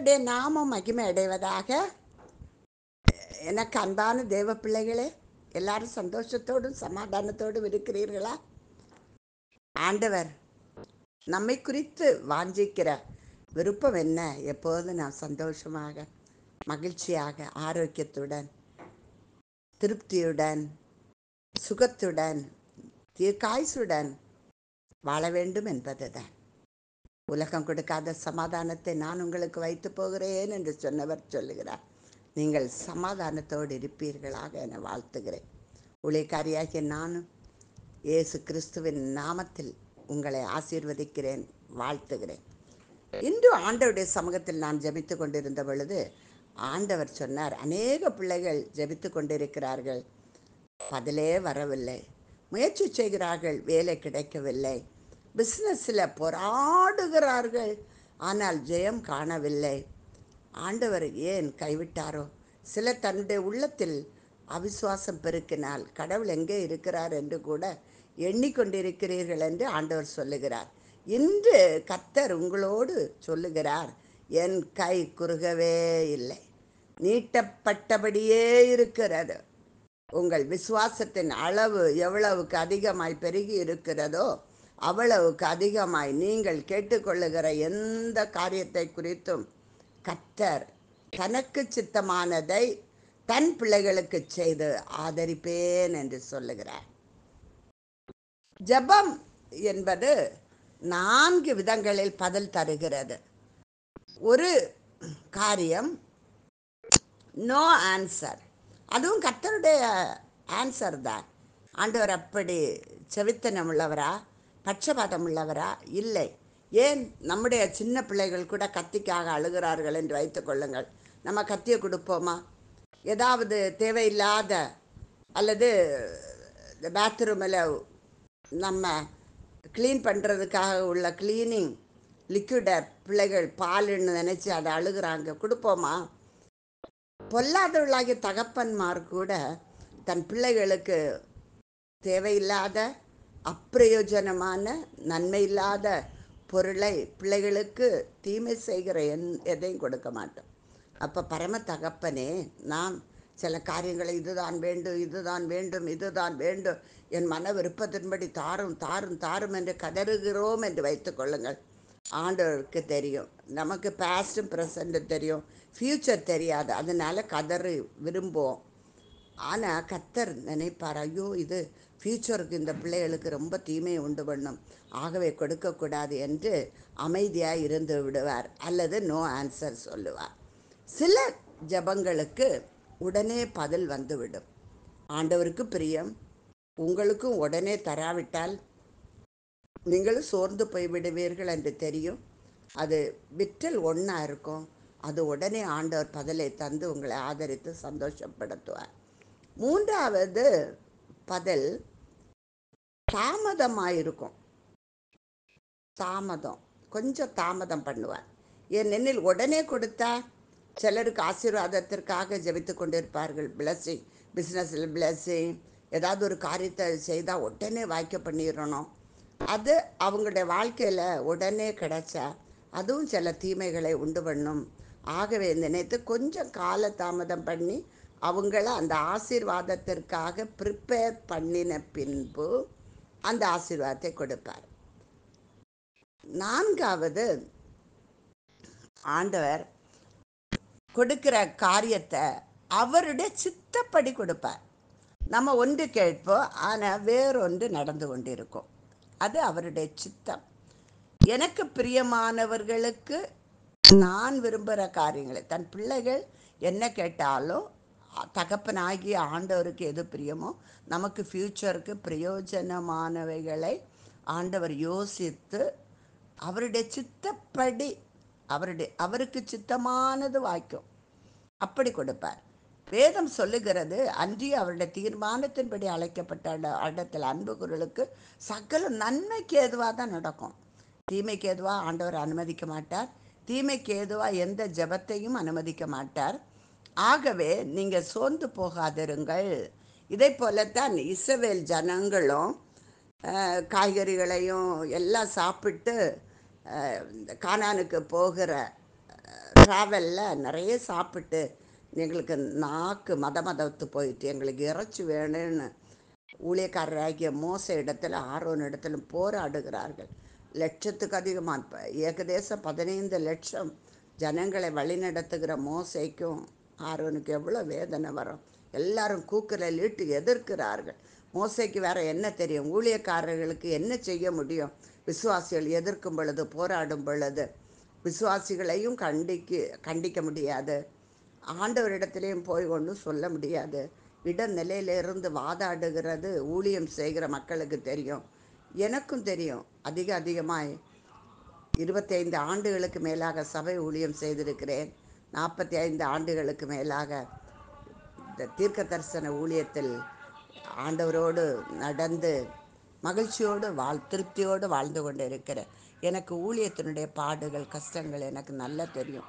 கர்த்தருடைய நாமம் மகிமை அடைவதாக எனக்கு அன்பான தேவ பிள்ளைகளே எல்லாரும் சந்தோஷத்தோடும் சமாதானத்தோடும் இருக்கிறீர்களா ஆண்டவர் நம்மை குறித்து வாஞ்சிக்கிற விருப்பம் என்ன எப்போது நான் சந்தோஷமாக மகிழ்ச்சியாக ஆரோக்கியத்துடன் திருப்தியுடன் சுகத்துடன் தீர்க்காய்ச்சுடன் வாழ வேண்டும் என்பதுதான் உலகம் கொடுக்காத சமாதானத்தை நான் உங்களுக்கு வைத்து போகிறேன் என்று சொன்னவர் சொல்லுகிறார் நீங்கள் சமாதானத்தோடு இருப்பீர்களாக என வாழ்த்துகிறேன் ஊழியக்காரியாகிய நானும் இயேசு கிறிஸ்துவின் நாமத்தில் உங்களை ஆசீர்வதிக்கிறேன் வாழ்த்துகிறேன் இன்று ஆண்டவருடைய சமூகத்தில் நான் ஜெபித்து கொண்டிருந்த பொழுது ஆண்டவர் சொன்னார் அநேக பிள்ளைகள் ஜெபித்து கொண்டிருக்கிறார்கள் பதிலே வரவில்லை முயற்சி செய்கிறார்கள் வேலை கிடைக்கவில்லை பிஸ்னஸில் போராடுகிறார்கள் ஆனால் ஜெயம் காணவில்லை ஆண்டவர் ஏன் கைவிட்டாரோ சில தன்னுடைய உள்ளத்தில் அவிசுவாசம் பெருக்கினால் கடவுள் எங்கே இருக்கிறார் என்று கூட எண்ணிக்கொண்டிருக்கிறீர்கள் என்று ஆண்டவர் சொல்லுகிறார் இன்று கத்தர் உங்களோடு சொல்லுகிறார் என் கை குறுகவே இல்லை நீட்டப்பட்டபடியே இருக்கிறது உங்கள் விசுவாசத்தின் அளவு எவ்வளவுக்கு அதிகமாய் பெருகி இருக்கிறதோ அவ்வளவுக்கு அதிகமாய் நீங்கள் கேட்டுக்கொள்ளுகிற எந்த காரியத்தை குறித்தும் கத்தர் தனக்கு சித்தமானதை தன் பிள்ளைகளுக்கு செய்து ஆதரிப்பேன் என்று சொல்லுகிறார் ஜபம் என்பது நான்கு விதங்களில் பதில் தருகிறது ஒரு காரியம் நோ ஆன்சர் அதுவும் கத்தருடைய ஆன்சர் தான் ஆண்டவர் அப்படி செவித்தனம் உள்ளவரா பட்சபாதம் உள்ளவரா இல்லை ஏன் நம்முடைய சின்ன பிள்ளைகள் கூட கத்திக்காக அழுகிறார்கள் என்று வைத்துக்கொள்ளுங்கள் நம்ம கத்தியை கொடுப்போமா ஏதாவது தேவையில்லாத அல்லது இந்த பாத்ரூமில் நம்ம க்ளீன் பண்ணுறதுக்காக உள்ள க்ளீனிங் லிக்விடை பிள்ளைகள் பாலுன்னு நினச்சி அதை அழுகிறாங்க கொடுப்போமா பொல்லாதவர்களாகிய தகப்பன்மார் கூட தன் பிள்ளைகளுக்கு தேவையில்லாத அப்பிரயோஜனமான நன்மையில்லாத பொருளை பிள்ளைகளுக்கு தீமை செய்கிற எந் எதையும் கொடுக்க மாட்டோம் அப்போ பரம தகப்பனே நாம் சில காரியங்களை இதுதான் வேண்டும் இதுதான் வேண்டும் இதுதான் வேண்டும் என் மன விருப்பத்தின்படி தாரும் தாரும் தாரும் என்று கதறுகிறோம் என்று வைத்துக்கொள்ளுங்கள் ஆண்டவருக்கு தெரியும் நமக்கு பாஸ்ட்டும் ப்ரெசண்ட்டும் தெரியும் ஃப்யூச்சர் தெரியாது அதனால் கதறு விரும்புவோம் ஆனால் கத்தர் நினைப்பார் ஐயோ இது ஃப்யூச்சருக்கு இந்த பிள்ளைகளுக்கு ரொம்ப தீமை உண்டு பண்ணும் ஆகவே கொடுக்கக்கூடாது என்று அமைதியாக இருந்து விடுவார் அல்லது நோ ஆன்சர் சொல்லுவார் சில ஜபங்களுக்கு உடனே பதில் வந்துவிடும் ஆண்டவருக்கு பிரியம் உங்களுக்கும் உடனே தராவிட்டால் நீங்களும் சோர்ந்து போய்விடுவீர்கள் என்று தெரியும் அது விற்றல் ஒன்றா இருக்கும் அது உடனே ஆண்டவர் பதிலை தந்து உங்களை ஆதரித்து சந்தோஷப்படுத்துவார் மூன்றாவது பதில் தாமதமாயிருக்கும் தாமதம் கொஞ்சம் தாமதம் பண்ணுவார் ஏனெனில் உடனே கொடுத்தா சிலருக்கு ஆசீர்வாதத்திற்காக ஜெபித்து கொண்டிருப்பார்கள் பிளஸ்ஸிங் பிஸ்னஸில் பிளஸ்ஸிங் ஏதாவது ஒரு காரியத்தை செய்தால் உடனே வாய்க்க பண்ணிடணும் அது அவங்களுடைய வாழ்க்கையில் உடனே கிடச்சா அதுவும் சில தீமைகளை உண்டு பண்ணும் ஆகவே நினைத்து கொஞ்சம் கால தாமதம் பண்ணி அவங்கள அந்த ஆசீர்வாதத்திற்காக ப்ரிப்பேர் பண்ணின பின்பு அந்த ஆசீர்வாதத்தை கொடுப்பார் நான்காவது ஆண்டவர் கொடுக்கிற காரியத்தை அவருடைய சித்தப்படி கொடுப்பார் நம்ம ஒன்று கேட்போம் ஆனால் வேறொன்று நடந்து கொண்டிருக்கும் அது அவருடைய சித்தம் எனக்கு பிரியமானவர்களுக்கு நான் விரும்புகிற காரியங்களை தன் பிள்ளைகள் என்ன கேட்டாலும் தகப்பனாகிய ஆண்டவருக்கு எது பிரியமோ நமக்கு ஃப்யூச்சருக்கு பிரயோஜனமானவைகளை ஆண்டவர் யோசித்து அவருடைய சித்தப்படி அவருடைய அவருக்கு சித்தமானது வாய்க்கும் அப்படி கொடுப்பார் வேதம் சொல்லுகிறது அன்றி அவருடைய தீர்மானத்தின்படி அழைக்கப்பட்ட அடத்தில் அன்பு குரலுக்கு சகல நன்மைக்கு ஏதுவாக தான் நடக்கும் தீமைக்கு ஏதுவாக ஆண்டவர் அனுமதிக்க மாட்டார் தீமைக்கு ஏதுவாக எந்த ஜபத்தையும் அனுமதிக்க மாட்டார் ஆகவே நீங்கள் சோர்ந்து போகாதிருங்கள் இதே போலத்தான் இசவேல் ஜனங்களும் காய்கறிகளையும் எல்லாம் சாப்பிட்டு இந்த போகிற ட்ராவலில் நிறைய சாப்பிட்டு எங்களுக்கு நாக்கு மத மதத்து போயிட்டு எங்களுக்கு இறைச்சி வேணும்னு ஊழியக்காரராகிய மோச இடத்துல ஆர்வன் இடத்துல போராடுகிறார்கள் லட்சத்துக்கு அதிகமாக ஏகதேசம் பதினைந்து லட்சம் ஜனங்களை வழிநடத்துகிற மோசைக்கும் ஆரோனுக்கு எவ்வளோ வேதனை வரும் எல்லாரும் கூக்குரல் இட்டு எதிர்க்கிறார்கள் மோசைக்கு வேற என்ன தெரியும் ஊழியக்காரர்களுக்கு என்ன செய்ய முடியும் விசுவாசிகள் எதிர்க்கும் பொழுது போராடும் பொழுது விசுவாசிகளையும் கண்டிக்கு கண்டிக்க முடியாது ஆண்டவரிடத்திலையும் போய் ஒன்றும் சொல்ல முடியாது இட நிலையிலிருந்து வாதாடுகிறது ஊழியம் செய்கிற மக்களுக்கு தெரியும் எனக்கும் தெரியும் அதிக அதிகமாய் இருபத்தைந்து ஆண்டுகளுக்கு மேலாக சபை ஊழியம் செய்திருக்கிறேன் நாற்பத்தி ஐந்து ஆண்டுகளுக்கு மேலாக இந்த தீர்க்க தரிசன ஊழியத்தில் ஆண்டவரோடு நடந்து மகிழ்ச்சியோடு வாழ் திருப்தியோடு வாழ்ந்து கொண்டு இருக்கிறேன் எனக்கு ஊழியத்தினுடைய பாடுகள் கஷ்டங்கள் எனக்கு நல்லா தெரியும்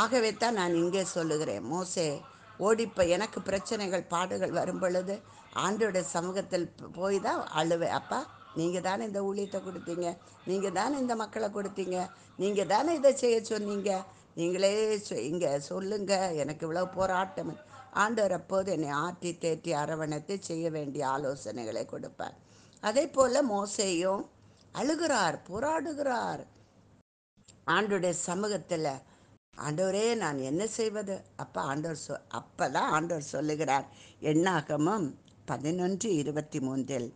ஆகவே தான் நான் இங்கே சொல்லுகிறேன் மோசே ஓடிப்ப எனக்கு பிரச்சனைகள் பாடுகள் வரும் பொழுது ஆண்டோடைய சமூகத்தில் போய் தான் அழுவேன் அப்பா நீங்கள் தானே இந்த ஊழியத்தை கொடுத்தீங்க நீங்கள் தானே இந்த மக்களை கொடுத்தீங்க நீங்கள் தானே இதை செய்ய சொன்னீங்க நீங்களே இங்கே சொல்லுங்க எனக்கு இவ்வளோ போராட்டம் ஆண்டவர் அப்போது என்னை ஆற்றி தேற்றி அரவணைத்து செய்ய வேண்டிய ஆலோசனைகளை கொடுப்பார் அதே போல் மோசையும் அழுகிறார் போராடுகிறார் ஆண்டுடைய சமூகத்தில் ஆண்டவரே நான் என்ன செய்வது அப்போ ஆண்டவர் சொ அப்போ தான் ஆண்டவர் சொல்லுகிறார் எண்ணாகமும் பதினொன்று இருபத்தி மூன்றில்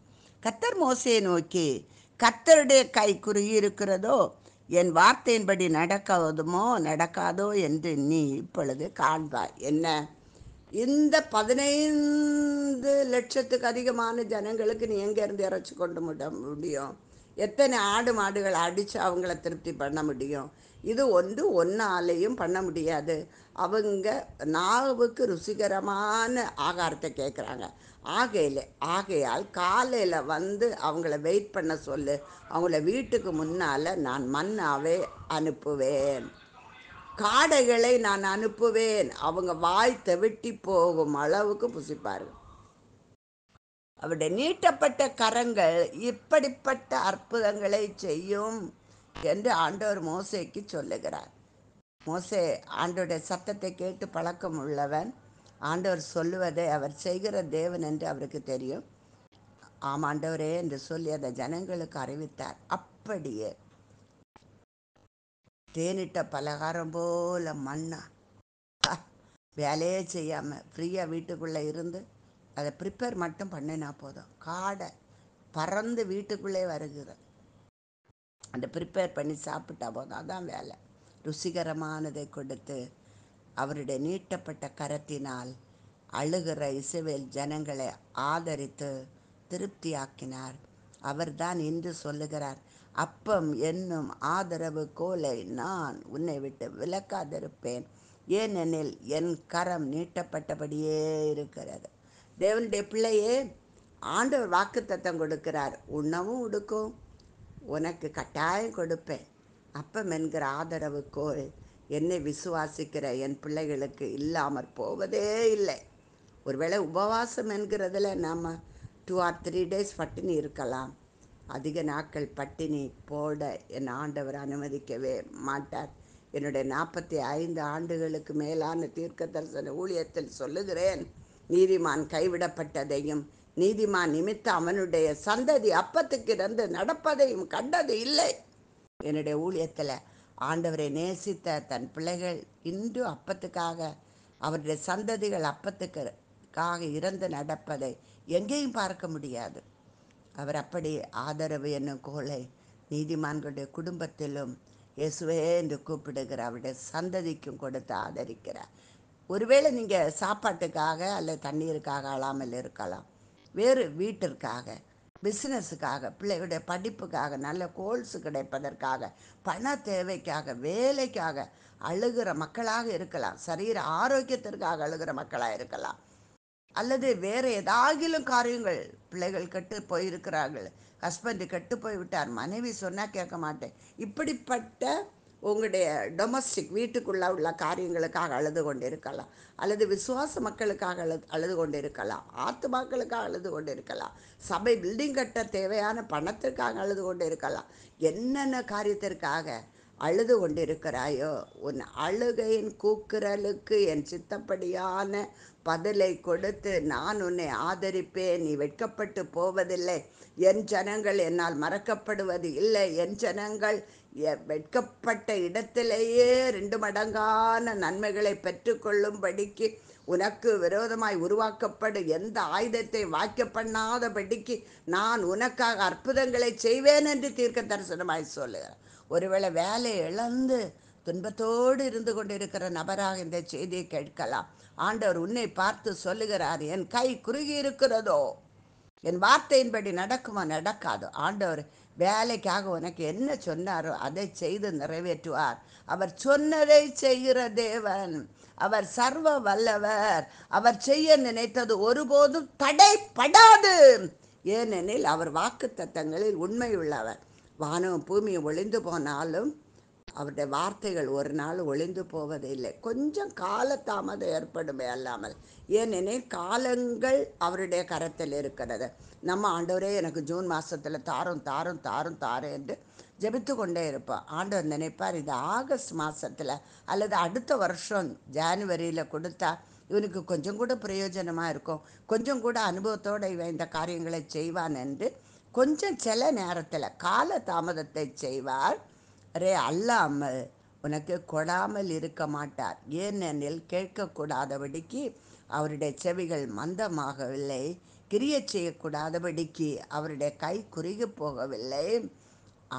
கத்தர் மோசையை நோக்கி கத்தருடைய கை குறுகி இருக்கிறதோ என் வார்த்தையின்படி நடக்காதுமோ நடக்காதோ என்று நீ இப்பொழுது காண்பாய் என்ன இந்த பதினைந்து லட்சத்துக்கு அதிகமான ஜனங்களுக்கு நீ எங்கேருந்து இறைச்சி கொண்டு முட முடியும் எத்தனை ஆடு மாடுகள் அடித்து அவங்கள திருப்தி பண்ண முடியும் இது வந்து ஒன்றாலையும் பண்ண முடியாது அவங்க நாவுக்கு ருசிகரமான ஆகாரத்தை கேட்குறாங்க ஆகையில் ஆகையால் காலையில் வந்து அவங்கள வெயிட் பண்ண சொல்லு அவங்கள வீட்டுக்கு முன்னால் நான் மண்ணாவே அனுப்புவேன் காடைகளை நான் அனுப்புவேன் அவங்க வாய் தவிட்டி போகும் அளவுக்கு புசிப்பார்கள் அவருடைய நீட்டப்பட்ட கரங்கள் இப்படிப்பட்ட அற்புதங்களை செய்யும் என்று ஆண்டவர் மோசைக்கு சொல்லுகிறார் மோசே ஆண்டோடைய சத்தத்தை கேட்டு பழக்கம் உள்ளவன் ஆண்டவர் சொல்லுவதை அவர் செய்கிற தேவன் என்று அவருக்கு தெரியும் ஆம் ஆண்டவரே என்று சொல்லி அதை ஜனங்களுக்கு அறிவித்தார் அப்படியே தேனிட்ட பலகாரம் போல மண்ணா வேலையே செய்யாமல் ஃப்ரீயாக வீட்டுக்குள்ளே இருந்து அதை ப்ரிப்பேர் மட்டும் பண்ணினா போதும் காடை பறந்து வீட்டுக்குள்ளே வருகிறது அந்த ப்ரிப்பேர் பண்ணி சாப்பிட்டா போதும் அதான் வேலை ருசிகரமானதை கொடுத்து அவருடைய நீட்டப்பட்ட கரத்தினால் அழுகிற இசுவேல் ஜனங்களை ஆதரித்து திருப்தியாக்கினார் அவர்தான் இன்று சொல்லுகிறார் அப்பம் என்னும் ஆதரவு கோலை நான் உன்னை விட்டு விளக்காதிருப்பேன் ஏனெனில் என் கரம் நீட்டப்பட்டபடியே இருக்கிறது தேவனுடைய பிள்ளையே ஆண்டவர் வாக்குத்தம் கொடுக்கிறார் உண்ணவும் உடுக்கும் உனக்கு கட்டாயம் கொடுப்பேன் அப்பம் என்கிற கோல் என்னை விசுவாசிக்கிற என் பிள்ளைகளுக்கு இல்லாமற் போவதே இல்லை ஒருவேளை உபவாசம் என்கிறதுல நாம் டூ ஆர் த்ரீ டேஸ் பட்டினி இருக்கலாம் அதிக நாட்கள் பட்டினி போட என் ஆண்டவர் அனுமதிக்கவே மாட்டார் என்னுடைய நாற்பத்தி ஐந்து ஆண்டுகளுக்கு மேலான தீர்க்க தரிசன ஊழியத்தில் சொல்லுகிறேன் நீதிமான் கைவிடப்பட்டதையும் நீதிமான் நிமித்த அவனுடைய சந்ததி அப்பத்துக்கிருந்து நடப்பதையும் கண்டது இல்லை என்னுடைய ஊழியத்தில் ஆண்டவரை நேசித்த தன் பிள்ளைகள் இன்று அப்பத்துக்காக அவருடைய சந்ததிகள் அப்பத்துக்காக இறந்து நடப்பதை எங்கேயும் பார்க்க முடியாது அவர் அப்படி ஆதரவு என்னும் கோலை நீதிமான்களுடைய குடும்பத்திலும் இயேசுவே என்று கூப்பிடுகிற அவருடைய சந்ததிக்கும் கொடுத்து ஆதரிக்கிறார் ஒருவேளை நீங்கள் சாப்பாட்டுக்காக அல்லது தண்ணீருக்காக அழாமல் இருக்கலாம் வேறு வீட்டிற்காக பிஸ்னஸுக்காக பிள்ளைகளுடைய படிப்புக்காக நல்ல கோல்ஸு கிடைப்பதற்காக பண தேவைக்காக வேலைக்காக அழுகிற மக்களாக இருக்கலாம் சரீர ஆரோக்கியத்திற்காக அழுகிற மக்களாக இருக்கலாம் அல்லது வேறு ஏதாகிலும் காரியங்கள் பிள்ளைகள் கெட்டு போயிருக்கிறார்கள் ஹஸ்பண்டு கெட்டு போய்விட்டார் மனைவி சொன்னால் கேட்க மாட்டேன் இப்படிப்பட்ட உங்களுடைய டொமஸ்டிக் வீட்டுக்குள்ளே உள்ள காரியங்களுக்காக அழுது கொண்டு இருக்கலாம் அல்லது விசுவாச மக்களுக்காக அழு அழுது கொண்டு இருக்கலாம் ஆத்துமாக்களுக்காக அழுது கொண்டு இருக்கலாம் சபை பில்டிங் கட்ட தேவையான பணத்திற்காக அழுது கொண்டு இருக்கலாம் என்னென்ன காரியத்திற்காக அழுது கொண்டிருக்கிறாயோ உன் அழுகையின் கூக்குரலுக்கு என் சித்தப்படியான பதிலை கொடுத்து நான் உன்னை ஆதரிப்பேன் நீ வெட்கப்பட்டு போவதில்லை என் ஜனங்கள் என்னால் மறக்கப்படுவது இல்லை என் ஜனங்கள் வெட்கப்பட்ட இடத்திலேயே ரெண்டு மடங்கான நன்மைகளை பெற்றுக்கொள்ளும்படிக்கு உனக்கு விரோதமாய் உருவாக்கப்படும் எந்த ஆயுதத்தை வாக்க பண்ணாதபடிக்கு நான் உனக்காக அற்புதங்களை செய்வேன் என்று தீர்க்க தரிசனமாய் சொல்லுகிறேன் ஒருவேளை வேலை இழந்து துன்பத்தோடு இருந்து கொண்டிருக்கிற நபராக இந்த செய்தியை கேட்கலாம் ஆண்டவர் உன்னை பார்த்து சொல்லுகிறார் என் கை குறுகி இருக்கிறதோ என் வார்த்தையின்படி நடக்குமா நடக்காது ஆண்டவர் வேலைக்காக உனக்கு என்ன சொன்னாரோ அதை செய்து நிறைவேற்றுவார் அவர் சொன்னதை செய்கிற தேவன் அவர் சர்வ வல்லவர் அவர் செய்ய நினைத்தது ஒருபோதும் தடைப்படாது ஏனெனில் அவர் வாக்கு தத்தங்களில் உண்மையுள்ளவர் வானம் பூமி ஒளிந்து போனாலும் அவருடைய வார்த்தைகள் ஒரு நாள் ஒளிந்து போவதில்லை கொஞ்சம் தாமதம் ஏற்படுமே அல்லாமல் ஏனெனில் காலங்கள் அவருடைய கரத்தில் இருக்கிறது நம்ம ஆண்டவரே எனக்கு ஜூன் மாதத்தில் தாரும் தாரும் தாரும் தாரும் என்று ஜெபித்து கொண்டே இருப்போம் ஆண்டவர் நினைப்பார் இது ஆகஸ்ட் மாதத்தில் அல்லது அடுத்த வருஷம் ஜானுவரியில் கொடுத்தா இவனுக்கு கொஞ்சம் கூட பிரயோஜனமாக இருக்கும் கொஞ்சம் கூட அனுபவத்தோடு இவன் இந்த காரியங்களை செய்வான் என்று கொஞ்சம் சில நேரத்தில் கால தாமதத்தை செய்வார் ரே அல்லாமல் உனக்கு கொடாமல் இருக்க மாட்டார் ஏனெனில் கேட்கக்கூடாதபடிக்கு அவருடைய செவிகள் மந்தமாகவில்லை கிரிய செய்யக்கூடாதபடிக்கு அவருடைய கை குறுகி போகவில்லை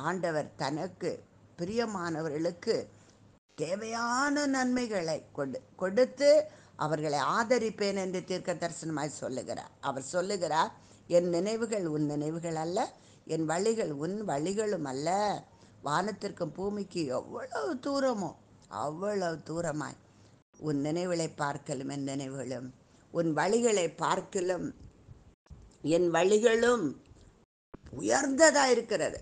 ஆண்டவர் தனக்கு பிரியமானவர்களுக்கு தேவையான நன்மைகளை கொடு கொடுத்து அவர்களை ஆதரிப்பேன் என்று தீர்க்க தரிசனமாய் சொல்லுகிறார் அவர் சொல்லுகிறார் என் நினைவுகள் உன் நினைவுகள் அல்ல என் வழிகள் உன் வழிகளும் அல்ல வானத்திற்கும் பூமிக்கு எவ்வளவு தூரமோ அவ்வளவு தூரமாய் உன் நினைவுகளை பார்க்கலும் என் நினைவுகளும் உன் வழிகளை பார்க்கலும் என் வழிகளும் உயர்ந்ததாக இருக்கிறது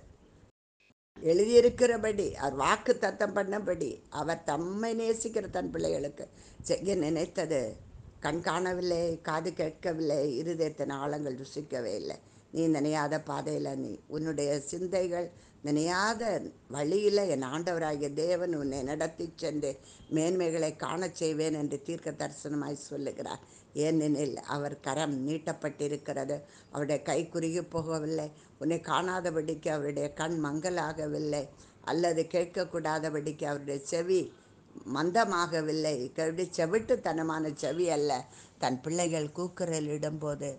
எழுதியிருக்கிறபடி அவர் வாக்கு தத்தம் பண்ணபடி அவர் தம்மை நேசிக்கிற தன் பிள்ளைகளுக்கு செய்ய நினைத்தது கண் காணவில்லை காது கேட்கவில்லை இருதயத்தின் ஆழங்கள் ருசிக்கவே இல்லை நீ நினையாத பாதையில் நீ உன்னுடைய சிந்தைகள் நினையாத வழியில் என் ஆண்டவராகிய தேவன் உன்னை நடத்தி சென்று மேன்மைகளை காணச் செய்வேன் என்று தீர்க்க தரிசனமாய் சொல்லுகிறார் ஏனெனில் அவர் கரம் நீட்டப்பட்டிருக்கிறது அவருடைய கை குறுகி போகவில்லை உன்னை காணாதபடிக்கு அவருடைய கண் மங்கலாகவில்லை அல்லது கேட்கக்கூடாதபடிக்கு அவருடைய செவி மந்தமாகவில்லை கருடி செவிட்டுத்தனமான செவி அல்ல தன் பிள்ளைகள் கூக்குரல் இடும்போது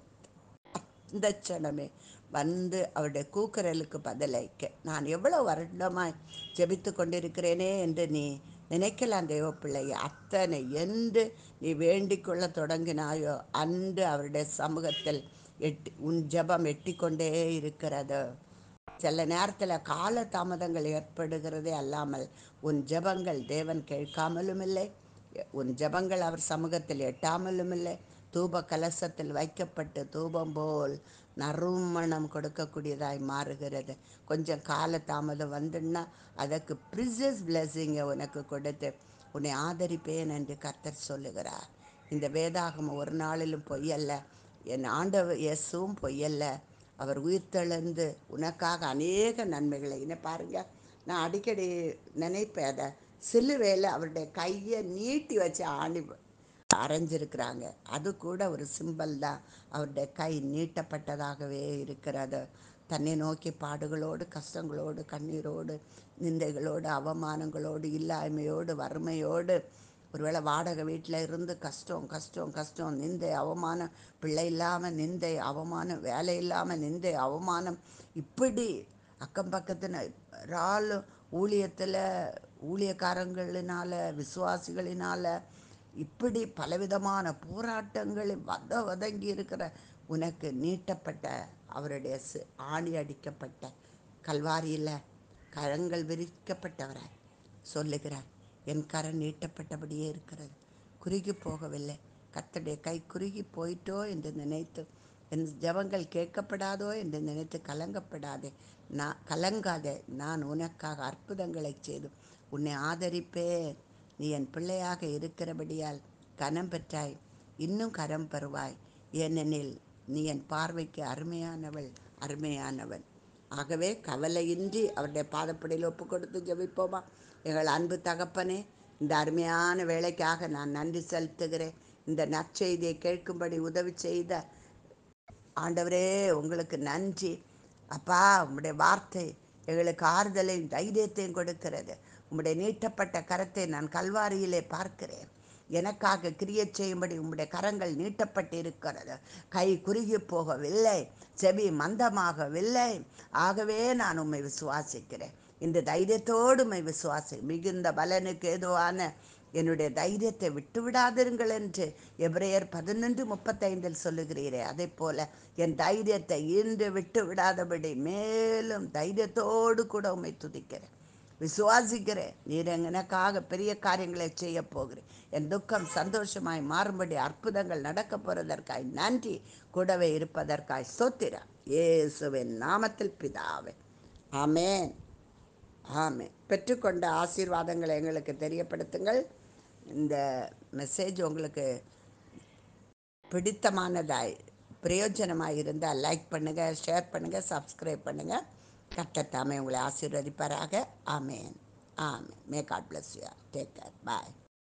அந்த சனமே வந்து அவருடைய கூக்குரலுக்கு பதிலளிக்க நான் எவ்வளோ வருடமாய் ஜெபித்து கொண்டிருக்கிறேனே என்று நீ நினைக்கலாம் தெய்வ அத்தனை என்று நீ கொள்ள தொடங்கினாயோ அன்று அவருடைய சமூகத்தில் எட்டி உன் ஜபம் எட்டி கொண்டே இருக்கிறது சில நேரத்தில் கால தாமதங்கள் ஏற்படுகிறதே அல்லாமல் உன் ஜபங்கள் தேவன் கேட்காமலும் இல்லை உன் ஜபங்கள் அவர் சமூகத்தில் எட்டாமலும் இல்லை தூப கலசத்தில் வைக்கப்பட்டு தூபம் போல் நறுமணம் கொடுக்கக்கூடியதாய் மாறுகிறது கொஞ்சம் கால தாமதம் வந்துன்னா அதற்கு ப்ரிசஸ் பிளெஸ்ஸிங்கை உனக்கு கொடுத்து உன்னை ஆதரிப்பேன் என்று கர்த்தர் சொல்லுகிறார் இந்த வேதாகம் ஒரு நாளிலும் பொய்யல்ல என் ஆண்டவ இயேசுவும் பொய்யல்ல அவர் உயிர்த்தெழுந்து உனக்காக அநேக நன்மைகளை என்ன பாருங்க நான் அடிக்கடி நினைப்பேன் அதை சிலுவையில் அவருடைய கையை நீட்டி வச்சு ஆணி அரைஞ்சிருக்கிறாங்க அது கூட ஒரு சிம்பல் தான் அவருடைய கை நீட்டப்பட்டதாகவே இருக்கிறது தன்னை நோக்கி பாடுகளோடு கஷ்டங்களோடு கண்ணீரோடு நிந்தைகளோடு அவமானங்களோடு இல்லாமையோடு வறுமையோடு ஒருவேளை வாடகை வீட்டில் இருந்து கஷ்டம் கஷ்டம் கஷ்டம் நிந்தை அவமானம் பிள்ளை இல்லாமல் நிந்தை அவமானம் வேலை இல்லாமல் நிந்தை அவமானம் இப்படி அக்கம் பக்கத்தில் பக்கத்தினரால் ஊழியத்தில் ஊழியக்காரங்களினால் விசுவாசிகளினால் இப்படி பலவிதமான போராட்டங்களில் வத வதங்கி இருக்கிற உனக்கு நீட்டப்பட்ட அவருடைய ஆணி அடிக்கப்பட்ட கல்வாரியில் கரங்கள் விரிக்கப்பட்டவரை சொல்லுகிறார் என் கரம் நீட்டப்பட்டபடியே இருக்கிறது குறுகி போகவில்லை கத்தடைய கை குறுகி போயிட்டோ என்று நினைத்து என் ஜபங்கள் கேட்கப்படாதோ என்று நினைத்து கலங்கப்படாதே நான் கலங்காதே நான் உனக்காக அற்புதங்களை செய்து உன்னை ஆதரிப்பேன் நீ என் பிள்ளையாக இருக்கிறபடியால் கனம் பெற்றாய் இன்னும் கரம் பெறுவாய் ஏனெனில் நீ என் பார்வைக்கு அருமையானவள் அருமையானவன் ஆகவே கவலையின்றி அவருடைய பாதப்படியில் ஒப்பு கொடுத்து ஜபிப்போமா எங்கள் அன்பு தகப்பனே இந்த அருமையான வேலைக்காக நான் நன்றி செலுத்துகிறேன் இந்த நற்செய்தியை கேட்கும்படி உதவி செய்த ஆண்டவரே உங்களுக்கு நன்றி அப்பா உங்களுடைய வார்த்தை எங்களுக்கு ஆறுதலையும் தைரியத்தையும் கொடுக்கிறது உம்முடைய நீட்டப்பட்ட கரத்தை நான் கல்வாரியிலே பார்க்கிறேன் எனக்காக கிரியை செய்யும்படி உம்முடைய கரங்கள் நீட்டப்பட்டு இருக்கிறது கை குறுகி போகவில்லை செவி மந்தமாகவில்லை ஆகவே நான் உம்மை விசுவாசிக்கிறேன் இந்த தைரியத்தோடு உம்மை விசுவாசி மிகுந்த பலனுக்கு ஏதுவான என்னுடைய தைரியத்தை விட்டு விடாதிருங்கள் என்று எபிரேயர் பதினொன்று முப்பத்தைந்தில் சொல்லுகிறீரே அதே போல என் தைரியத்தை இன்று விட்டு விடாதபடி மேலும் தைரியத்தோடு கூட உம்மை துதிக்கிறேன் விசுவாசிக்கிறேன் நீர் எனக்காக பெரிய காரியங்களை செய்ய போகிறேன் என் துக்கம் சந்தோஷமாய் மாறும்படி அற்புதங்கள் நடக்க போகிறதற்காய் நன்றி கூடவே இருப்பதற்காய் சோத்திரா இயேசுவின் நாமத்தில் பிதாவே ஆமேன் ஆமே பெற்றுக்கொண்ட ஆசீர்வாதங்களை எங்களுக்கு தெரியப்படுத்துங்கள் இந்த மெசேஜ் உங்களுக்கு பிடித்தமானதாய் பிரயோஜனமாக இருந்தால் லைக் பண்ணுங்கள் ஷேர் பண்ணுங்கள் சப்ஸ்கிரைப் பண்ணுங்கள் கர்த்தர் தாமே உங்களை ஆசீர்வதிப்பாராக ஆமேன் ஆமேன் may God bless you take care bye